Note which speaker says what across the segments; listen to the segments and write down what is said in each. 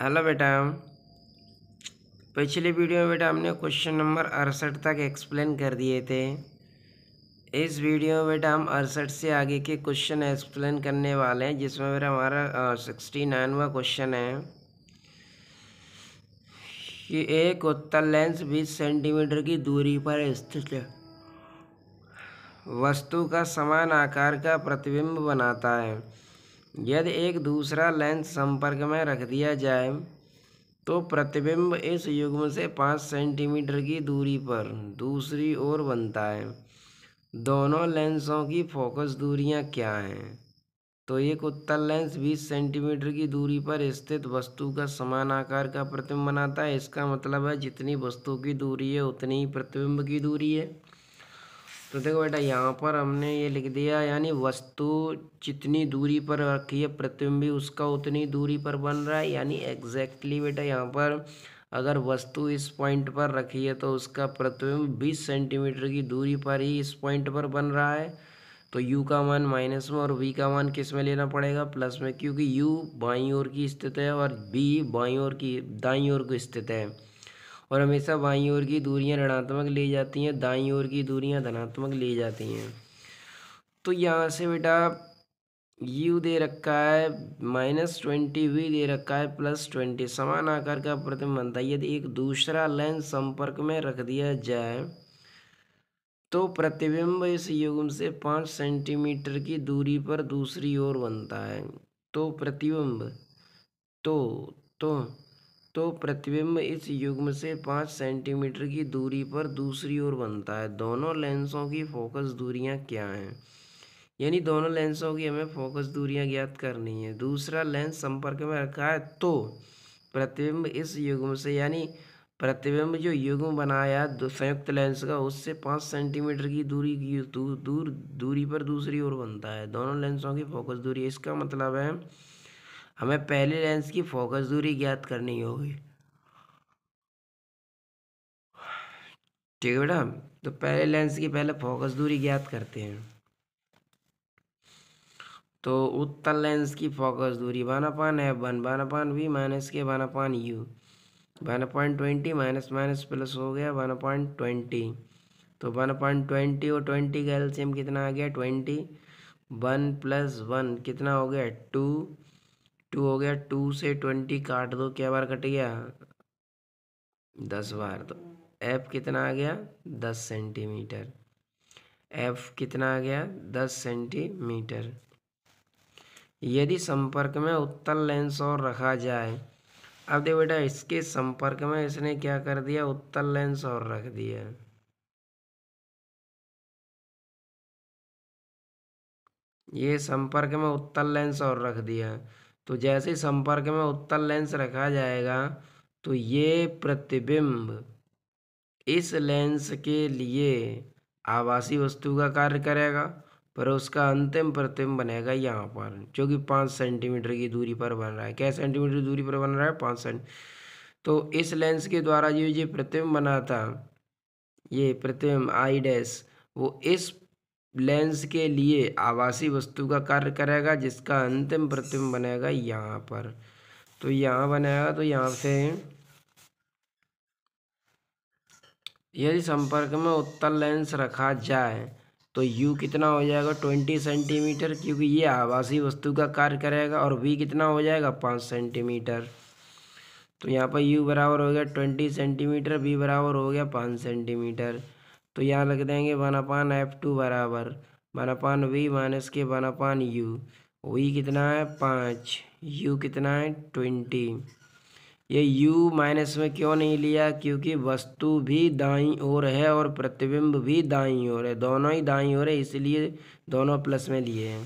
Speaker 1: hello बेटा पिछली video में बेटा हमने क्वेश्चन नंबर अड़सठ तक एक्सप्लेन कर दिए थे इस वीडियो में बेटा हम अड़सठ से आगे के क्वेश्चन एक्सप्लेन करने वाले हैं जिसमें बेटा हमारा सिक्सटी नाइनवा क्वेश्चन है कि एक उत्तर लेंस बीस सेंटीमीटर की दूरी पर स्थित है वस्तु का समान आकार का प्रतिबिंब बनाता है यदि एक दूसरा लेंस संपर्क में रख दिया जाए तो प्रतिबिंब इस युग्म से पाँच सेंटीमीटर की दूरी पर दूसरी ओर बनता है दोनों लेंसों की फोकस दूरियां क्या हैं तो एक उत्तर लेंस बीस सेंटीमीटर की दूरी पर स्थित वस्तु का समान आकार का प्रतिबिंब बनाता है इसका मतलब है जितनी वस्तु की दूरी है उतनी ही प्रतिबिंब की दूरी है तो देखो बेटा यहाँ पर हमने ये लिख दिया यानी वस्तु जितनी दूरी पर रखी है प्रतिबिंबी उसका उतनी दूरी पर बन रहा है यानी एग्जैक्टली बेटा यहाँ पर अगर वस्तु इस पॉइंट पर रखी है तो उसका प्रतिबिंब बीस सेंटीमीटर की दूरी पर ही इस पॉइंट पर बन रहा है तो u का मान माइनस में और v का मान किस में लेना पड़ेगा प्लस में क्योंकि u बाई ओर की स्थित है और b बाई ओर की दाई ओर की स्थित है और हमेशा बाईं ओर की दूरियां ऋणात्मक ले जाती हैं दाईं ओर की दूरियां धनात्मक ले जाती हैं तो यहाँ से बेटा यू दे रखा है माइनस ट्वेंटी वी दे रखा है प्लस ट्वेंटी समान आकार का प्रतिम बनता है यदि एक दूसरा लेंस संपर्क में रख दिया जाए तो प्रतिबिंब इस युग्म से पाँच सेंटीमीटर की दूरी पर दूसरी ओर बनता है तो प्रतिबिंब तो तो तो प्रतिबिंब इस युग्म से पाँच सेंटीमीटर की दूरी पर दूसरी ओर बनता है दोनों लेंसों की फोकस दूरियां क्या हैं यानी दोनों लेंसों की हमें फोकस दूरियां ज्ञात करनी है दूसरा लेंस संपर्क में रखा है तो प्रतिबिंब इस युग्म से यानी प्रतिबिंब जो युग्म बनाया संयुक्त लेंस का उससे पाँच सेंटीमीटर की दूरी की दूर दूरी पर दूसरी ओर बनता है दोनों लेंसों की फोकस दूरी इसका मतलब है हमें पहले लेंस की फोकस दूरी ज्ञात करनी होगी ठीक है बेटा तो पहले लेंस की पहले फोकस दूरी ज्ञात करते हैं तो उत्तल लेंस की फोकस दूरी वन अपान है one one upon V minus के one upon U one point twenty minus minus plus हो गया वन पॉइंट ट्वेंटी तो वन पॉइंट ट्वेंटी और ट्वेंटी का एल्सियम कितना आ गया ट्वेंटी वन प्लस वन कितना हो गया टू टू हो गया टू से ट्वेंटी काट दो क्या बार कट गया दस बार तो एफ कितना आ गया दस सेंटीमीटर एफ कितना आ गया दस सेंटीमीटर यदि संपर्क में उत्तल लेंस और रखा जाए अब देखो बेटा इसके संपर्क में इसने क्या कर दिया उत्तल लेंस और रख दिया ये संपर्क में उत्तल लेंस और रख दिया तो जैसे ही संपर्क में उत्तल लेंस रखा जाएगा तो ये प्रतिबिंब इस लेंस के लिए आवासीय वस्तु का कार्य करेगा पर उसका अंतिम प्रतिबिंब बनेगा यहाँ पर जो कि पाँच सेंटीमीटर की दूरी पर बन रहा है क्या सेंटीमीटर की दूरी पर बन रहा है पाँच सेंटी तो इस लेंस के द्वारा जो ये प्रतिबिंब बना था ये प्रतिबिंब आई डैस वो इस लेंस के लिए आवासीय वस्तु का कार्य करेगा जिसका अंतिम प्रतिबिंब बनेगा यहाँ पर तो यहाँ बनेगा तो यहाँ से यदि संपर्क में उत्तर लेंस रखा जाए तो यू कितना हो जाएगा ट्वेंटी सेंटीमीटर क्योंकि ये आवासीय वस्तु का कार्य करेगा और वी कितना हो जाएगा पाँच सेंटीमीटर तो यहाँ पर यू बराबर हो गया ट्वेंटी सेंटीमीटर बी बराबर हो गया पाँच सेंटीमीटर तो यहाँ लिख देंगे वन अपान एफ टू बराबर वन अपान वी माइनस के वन अपान यू वी कितना है पाँच यू कितना है ट्वेंटी ये u माइनस में क्यों नहीं लिया क्योंकि वस्तु भी दाई ओर है और प्रतिबिंब भी दाई ओर है दोनों ही दाई ओर है इसलिए दोनों प्लस में लिए हैं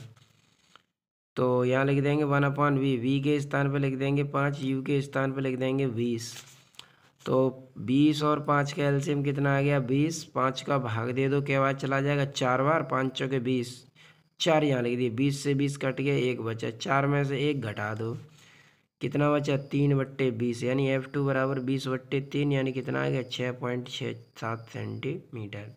Speaker 1: तो यहाँ लिख देंगे वन अपॉन वी वी के स्थान पर लिख देंगे पाँच यू के स्थान पर लिख देंगे बीस तो बीस और पाँच का एल्सियम कितना आ गया बीस पाँच का भाग दे दो क्या बात चला जाएगा चार बार पाँच चौके बीस चार यहाँ लिख दिए बीस से बीस कट गया एक बचा चार में से एक घटा दो कितना बचा तीन बट्टे बीस यानी एफ टू बराबर बीस बट्टे तीन यानी कितना आ गया छः पॉइंट छः सात सेंटीमीटर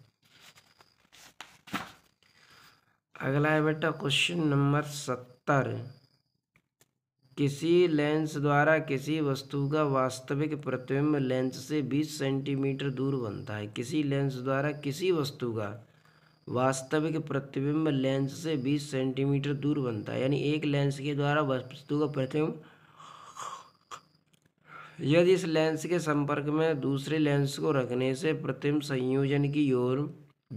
Speaker 1: अगला है बेटा क्वेश्चन नंबर सत्तर किसी लेंस द्वारा किसी वस्तु का वास्तविक प्रतिबिंब लेंस से 20 सेंटीमीटर दूर बनता है किसी लेंस द्वारा किसी वस्तु का वास्तविक प्रतिबिंब लेंस से 20 सेंटीमीटर दूर बनता है यानी एक लेंस के द्वारा वस्तु का प्रतिबिंब यदि इस लेंस के संपर्क में दूसरे लेंस को रखने से प्रतिबिंब संयोजन की ओर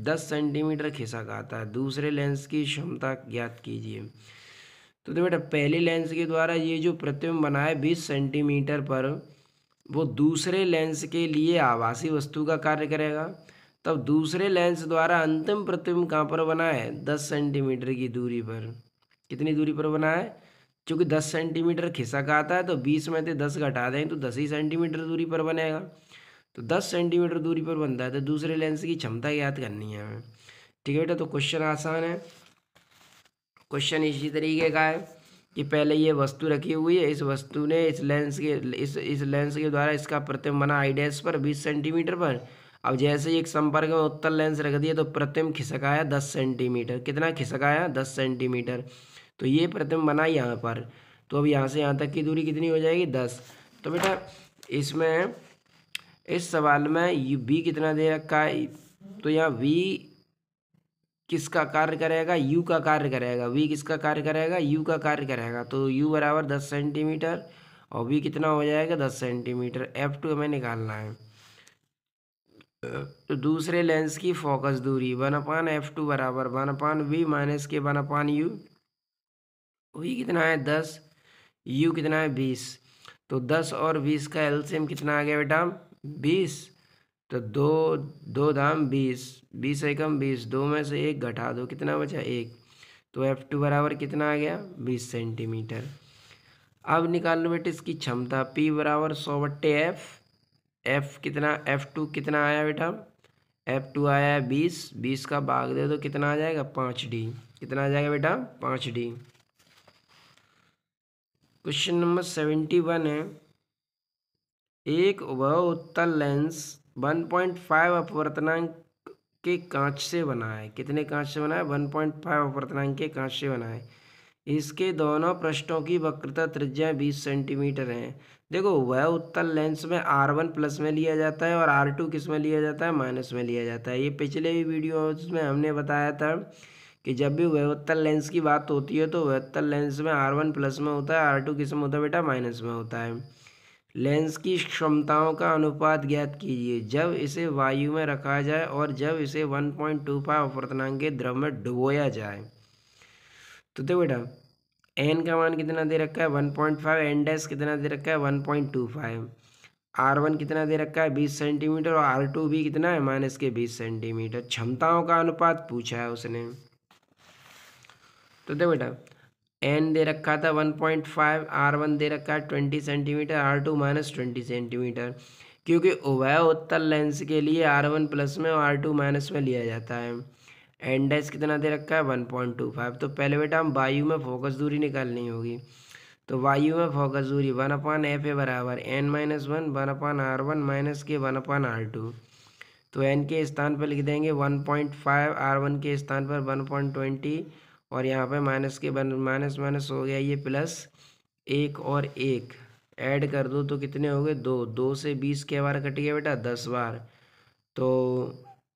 Speaker 1: 10 सेंटीमीटर खिसक आता है दूसरे लेंस की क्षमता ज्ञात कीजिए तो देखो बेटा पहले लेंस के द्वारा ये जो प्रतिबिंब बना है बीस सेंटीमीटर पर वो दूसरे लेंस के लिए आवासीय वस्तु का कार्य करेगा तब दूसरे लेंस द्वारा अंतिम प्रतिबिंब कहाँ पर बना है दस सेंटीमीटर की दूरी पर कितनी दूरी पर बना है चूँकि दस सेंटीमीटर खिसक आता है तो बीस में से दस घटा दें तो दस ही सेंटीमीटर दूरी पर बनेगा तो दस सेंटीमीटर दूरी पर बनता है तो दूसरे लेंस की क्षमता याद करनी है हमें ठीक है बेटा तो क्वेश्चन आसान है क्वेश्चन इसी तरीके का है कि पहले ये वस्तु रखी हुई है इस वस्तु ने इस लेंस के इस इस लेंस के द्वारा इसका प्रतिम बना आईडेस पर बीस सेंटीमीटर पर अब जैसे ही एक संपर्क में उत्तर लेंस रख दिया तो प्रतिम खिसकाया दस सेंटीमीटर कितना खिसकाया दस सेंटीमीटर तो ये प्रतिम बना यहाँ पर तो अब यहाँ से यहाँ तक की दूरी कितनी हो जाएगी दस तो बेटा इसमें इस सवाल में यू बी कितना दे रखा है तो यहाँ वी किसका कार्य करेगा यू का कार्य करेगा वी किसका कार्य करेगा यू का कार्य करेगा तो यू बराबर दस सेंटीमीटर और वी कितना हो जाएगा दस सेंटीमीटर एफ टू हमें निकालना है तो दूसरे लेंस की फोकस दूरी वन अपान एफ टू बराबर वन अपान वी माइनस के वन अपान यू वी कितना है दस यू कितना है बीस तो दस और बीस का एल्सियम कितना आ गया बेटा बीस तो दो दो दाम बीस बीस एकम बीस दो में से एक घटा दो कितना बचा एक तो एफ टू बराबर कितना आ गया बीस सेंटीमीटर अब निकाल लो बेटे इसकी क्षमता पी बराबर सौ बट्टे एफ एफ कितना एफ टू कितना आया बेटा एफ टू आया है बीस बीस का भाग दे दो कितना आ जाएगा पाँच डी कितना आ जाएगा बेटा पाँच D question number seventy one है एक वह उत्तल लेंस वन पॉइंट फाइव अपवर्तनांक के कांच से बना है कितने कांच से बना है वन पॉइंट फाइव अपवर्तनांक के कांच से बना है इसके दोनों पृष्ठों की वक्रता त्रिज्या बीस सेंटीमीटर है देखो वह उत्तल लेंस में आर वन प्लस में लिया जाता है और आर टू किस में लिया जाता है माइनस में लिया जाता है ये पिछले भी वीडियो में हमने बताया था कि जब भी वह उत्तल लेंस की बात होती है तो वह उत्तर लेंस में आर वन प्लस में होता है आर टू किस में होता है बेटा माइनस में होता है लेंस की क्षमताओं का अनुपात ज्ञात कीजिए जब इसे वायु में रखा जाए और जब इसे 1.25 पॉइंट अपवर्तनांक के द्रव में डुबोया जाए तो देखो बेटा एन का मान कितना दे रखा है 1.5 पॉइंट फाइव एन डैस कितना दे रखा है 1.25 point two five R one कितना दे रखा है बीस सेंटीमीटर और आर टू भी कितना है माइनस के बीस सेंटीमीटर क्षमताओं का अनुपात पूछा है उसने तो देखो बेटा एन दे रखा था one point five R one दे रखा है twenty centimetre R two minus twenty centimetre क्योंकि उभय उत्तल लेंस के लिए आर वन प्लस में और आर टू माइनस में लिया जाता है एन डैस कितना दे रखा है वन पॉइंट टू फाइव तो पहले बेटा हम वायु में फोकस दूरी निकालनी होगी तो वायु में फोकस दूरी वन अपान एफ ए बराबर N minus one one upon R one minus के वन अपान आर टू तो एन के स्थान पर लिख देंगे one point five R one के स्थान पर वन पॉइंट ट्वेंटी और यहाँ पे माइनस के बन माइनस माइनस हो गया ये प्लस एक और एक ऐड कर दो तो कितने हो गए दो दो से बीस के बार कट गया बेटा दस बार तो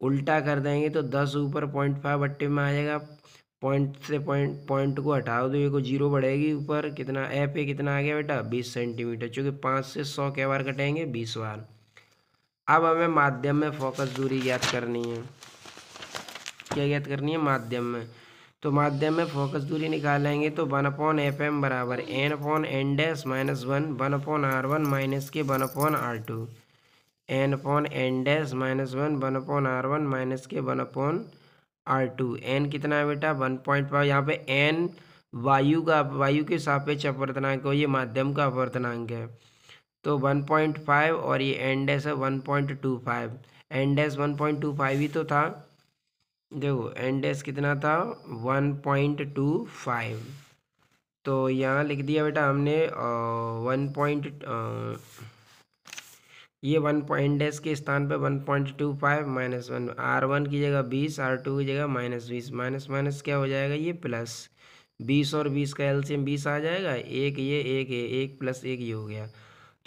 Speaker 1: उल्टा कर देंगे तो दस ऊपर पॉइंट फाइव बट्टे में आ जाएगा पॉइंट से पॉइंट पॉइंट को हटाओ तो ये को जीरो बढ़ेगी ऊपर कितना ए पे कितना आ गया बेटा बीस सेंटीमीटर चूँकि पाँच से सौ के बार कटेंगे बीस बार अब हमें माध्यम में फोकस दूरी ज्ञात करनी है क्या ज्ञात करनी है माध्यम में तो माध्यम में फोकस दूरी निकालेंगे तो वन अपॉन एफ एम बराबर N upon N dash minus one one upon R one minus के one upon R two N upon N dash minus one one upon R one minus के one upon R two N कितना है बेटा one point five यहाँ पे N वायु का वायु के सापेक्ष अपवर्तनांक है ये माध्यम का अपवर्तनांक है तो वन पॉइंट फाइव और ये एन डैस है one point two five N dash one point two five ही तो था देखो एन डैश कितना था वन पॉइंट टू फाइव तो यहाँ लिख दिया बेटा हमने वन पॉइंट ये वन पॉइंट एस के स्थान पे one point two five minus one R one की जगह बीस आर टू की जगह माइनस बीस माइनस माइनस क्या हो जाएगा ये प्लस बीस और बीस का एलसीएम बीस आ जाएगा एक ये एक ये एक प्लस एक ये हो गया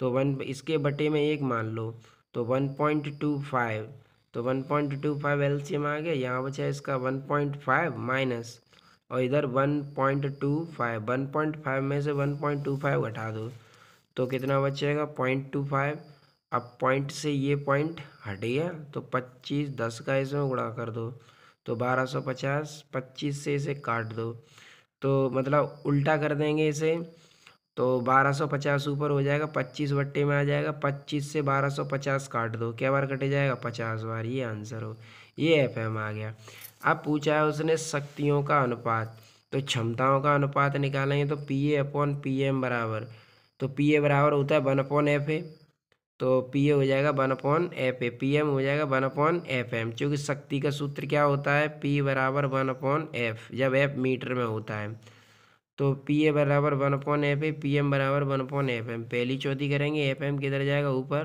Speaker 1: तो वन इसके बटे में एक मान लो तो वन पॉइंट टू फाइव तो one point two five L C M आ गया यहाँ बचा इसका वन पॉइंट फाइव माइनस और इधर one point two five one point five में से वन पॉइंट टू फाइव घटा दो तो कितना बचेगा पॉइंट टू फाइव अब पॉइंट से ये पॉइंट हट गया तो पच्चीस दस का इसमें गुणा कर दो तो बारह सौ पचास पच्चीस से इसे काट दो तो मतलब उल्टा कर देंगे इसे तो बारह सौ पचास ऊपर हो जाएगा पच्चीस बट्टे में आ जाएगा पच्चीस से बारह सौ पचास काट दो क्या बार कटे जाएगा पचास बार ये आंसर हो ये एफ एम आ गया अब पूछा है उसने शक्तियों का अनुपात तो क्षमताओं का अनुपात निकालेंगे तो P A upon P M बराबर तो पी ए बराबर होता है वन अपॉन एफ ए तो पी ए हो जाएगा one upon F A P M हो जाएगा वन अपॉन एफ एम चूँकि शक्ति का सूत्र क्या होता है पी बराबर वन अपॉन एफ जब एफ मीटर में होता है तो पी ए बराबर वन अपॉन एफ पे पी एम बराबर वन अपॉन एफ एम पहली चौथी करेंगे एफ एम किधर जाएगा ऊपर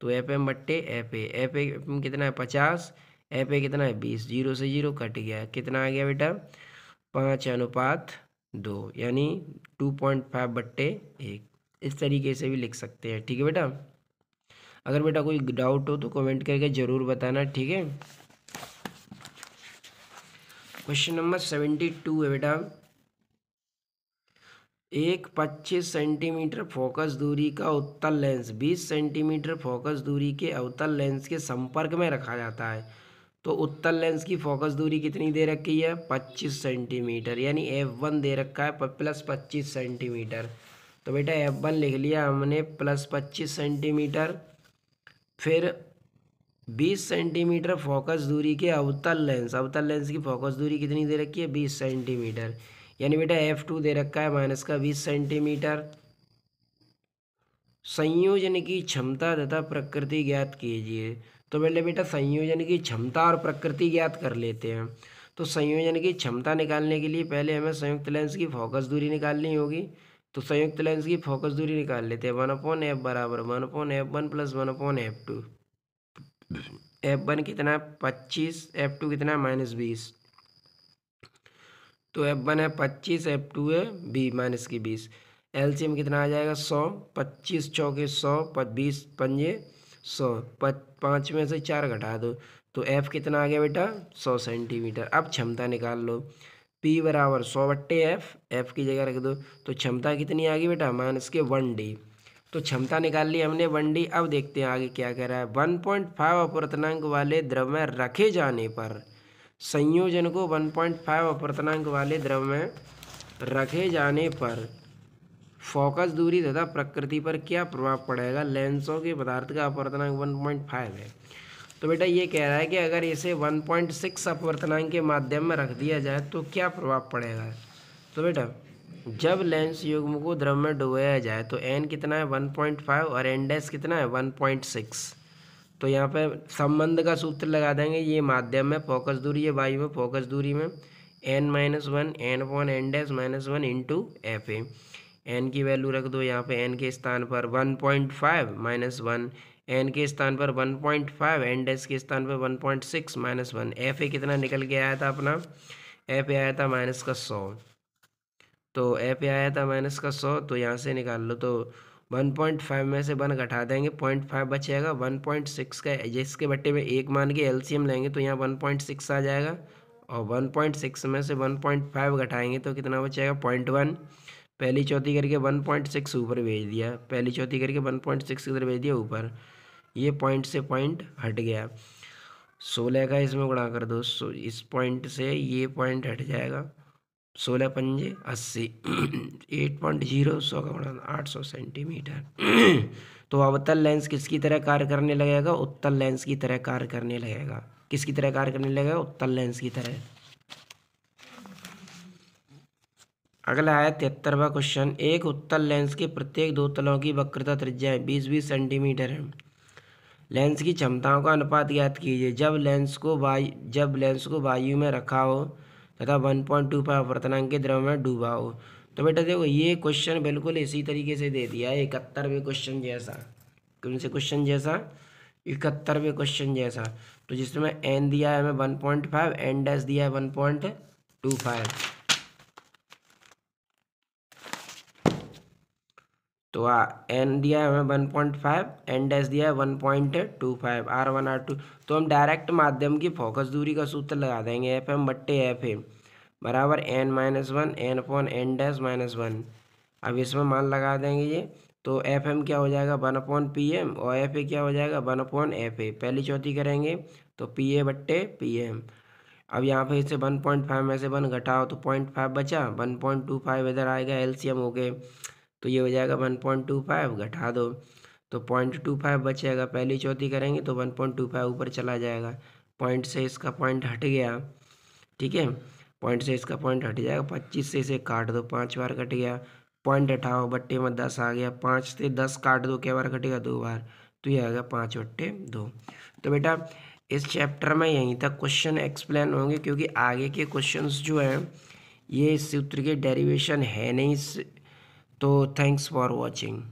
Speaker 1: तो एफ एम बट्टे एफ ए एफ ए कितना है पचास एफ ए कितना है बीस जीरो से जीरो कट गया कितना आ गया बेटा पाँच अनुपात दो यानी टू पॉइंट फाइव बट्टे एक इस तरीके से भी लिख सकते हैं ठीक है बेटा अगर बेटा कोई डाउट हो तो कमेंट करके ज़रूर बताना ठीक है क्वेश्चन नंबर सेवेंटी टू है बेटा एक 25 सेंटीमीटर फोकस दूरी का उत्तल लेंस 20 सेंटीमीटर फोकस दूरी के अवतल लेंस के संपर्क में रखा जाता है तो उत्तल लेंस की फोकस दूरी कितनी दे रखी है 25 सेंटीमीटर यानी एफ वन दे रखा है प्लस 25 सेंटीमीटर तो बेटा एफ वन लिख लिया हमने प्लस 25 सेंटीमीटर फिर 20 सेंटीमीटर फोकस दूरी के अवतल लेंस अवतल लेंस की फोकस दूरी कितनी दे रखी है बीस सेंटीमीटर यानी बेटा एफ टू दे रखा है माइनस का बीस सेंटीमीटर संयोजन की क्षमता तथा प्रकृति ज्ञात कीजिए तो पहले बेटा संयोजन की क्षमता और प्रकृति ज्ञात कर लेते हैं तो संयोजन की क्षमता निकालने के लिए पहले हमें संयुक्त लेंस की फोकस दूरी निकालनी होगी तो संयुक्त लेंस की फोकस दूरी निकाल लेते हैं वन अपॉन एफ बराबर one upon F one plus one upon F two F one कितना पच्चीस एफ टू कितना माइनस बीस तो एफ वन है पच्चीस एफ टू है बी माइनस की बीस एलसीएम कितना आ जाएगा सौ पच्चीस चौके सौ बीस पंजे सौ पाँच में से चार घटा दो तो एफ कितना आ गया बेटा सौ सेंटीमीटर अब क्षमता निकाल लो पी बराबर सौ बट्टे एफ एफ की जगह रख दो तो क्षमता कितनी आ गई बेटा माइनस के वन डी तो क्षमता निकाल ली हमने वन डी अब देखते हैं आगे क्या कह रहा है वन पॉइंट फाइव अपवर्तनांक वाले द्रव्य रखे जाने पर संयोजन को 1.5 अपवर्तनांक वाले द्रव में रखे जाने पर फोकस दूरी तथा प्रकृति पर क्या प्रभाव पड़ेगा लेंसों के पदार्थ का अपवर्तनांक 1.5 है तो बेटा ये कह रहा है कि अगर इसे 1.6 अपवर्तनांक के माध्यम में रख दिया जाए तो क्या प्रभाव पड़ेगा तो बेटा जब लेंस युग्म को द्रव में डुबाया जाए तो एन कितना है 1.5 और एन कितना है 1.6 तो यहाँ पर संबंध का सूत्र लगा देंगे ये माध्यम में फोकस दूरी है वायु में फोकस दूरी में N minus one N upon N dash minus one into F A N की वैल्यू रख दो यहाँ पे एन के स्थान पर one point five minus one N के स्थान पर one point five N dash के स्थान पर one point six minus one F A कितना निकल के आया था अपना एफ ए आया था माइनस का सौ तो एफ ए आया था माइनस का सौ तो यहाँ से निकाल लो तो वन पॉइंट फाइव में से वन घटा देंगे पॉइंट फाइव बचेगा वन पॉइंट सिक्स का जिसके बट्टे में एक मान के एलसीएम लेंगे तो यहाँ वन पॉइंट सिक्स आ जाएगा और वन पॉइंट सिक्स में से वन पॉइंट फाइव घटाएंगे तो कितना बचेगा पॉइंट वन पहली चौथी करके वन पॉइंट सिक्स ऊपर भेज दिया पहली चौथी करके वन पॉइंट सिक्स इधर भेज दिया ऊपर ये पॉइंट से पॉइंट हट गया सोलह का इसमें गुणा कर दो सो इस पॉइंट से ये पॉइंट हट जाएगा सोलह पंजे अस्सी एट पॉइंट जीरो सौ का आठ सौ सेंटीमीटर तो अवतल लेंस किसकी तरह कार्य करने लगेगा उत्तल लेंस की तरह कार्य करने लगेगा किसकी तरह कार्य करने लगेगा उत्तल लेंस की तरह अगला है तिहत्तरवा क्वेश्चन एक उत्तल लेंस के प्रत्येक दो तलों की वक्रता है बीस बीस सेंटीमीटर है लेंस की क्षमताओं का अनुपात ज्ञात कीजिए जब लेंस को वायु जब लेंस को वायु में रखा हो तथा वन पॉइंट टू फाइव वर्तनांक के द्रव्य में डूबा हो तो बेटा देखो ये क्वेश्चन बिल्कुल इसी तरीके से दे दिया है इकहत्तरवें क्वेश्चन जैसा कौन से क्वेश्चन जैसा इकहत्तरवें क्वेश्चन जैसा तो जिसमें एन दिया है हमें one point five N dash दिया है वन पॉइंट टू फाइव तो आ एन दिया है हमें one point five N dash दिया है one point two five R one R two तो हम डायरेक्ट माध्यम की फोकस दूरी का सूत्र लगा देंगे एफ एम बट्टे एफ एम बराबर N minus one N upon N dash minus one अब इसमें मान लगा देंगे ये तो एफ एम क्या हो जाएगा वन अपॉन पी एम और एफ ए क्या हो जाएगा वन अपॉन एफ ए पहली चौथी करेंगे तो पी ए बट्टे पी एम अब यहाँ पे इसे वन पॉइंट फाइव में से वन घटाओ तो पॉइंट फाइव बचा वन पॉइंट टू फाइव इधर आएगा एल सी एम हो गए तो ये हो जाएगा वन पॉइंट टू फाइव घटा दो तो पॉइंट टू फाइव बचेगा पहली चौथी करेंगे तो वन पॉइंट टू फाइव ऊपर चला जाएगा पॉइंट से इसका पॉइंट हट गया ठीक है पॉइंट से इसका पॉइंट हट जाएगा पच्चीस से इसे काट दो पाँच बार कट गया पॉइंट हटाओ बट्टे में दस आ गया पाँच से दस काट दो क्या बार कटेगा दो बार तो ये आएगा पाँच बट्टे दो तो बेटा इस चैप्टर में यहीं तक क्वेश्चन एक्सप्लेन होंगे क्योंकि आगे के क्वेश्चंस जो हैं ये इस सूत्र के डेरिवेशन है नहीं तो थैंक्स फॉर वॉचिंग